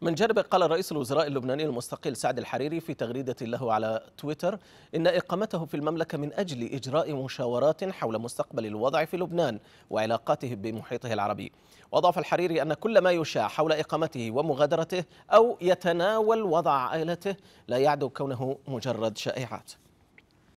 من جانبه قال رئيس الوزراء اللبناني المستقيل سعد الحريري في تغريدة له على تويتر إن إقامته في المملكة من أجل إجراء مشاورات حول مستقبل الوضع في لبنان وعلاقاته بمحيطه العربي وأضاف الحريري أن كل ما يشاع حول إقامته ومغادرته أو يتناول وضع عائلته لا يعدو كونه مجرد شائعات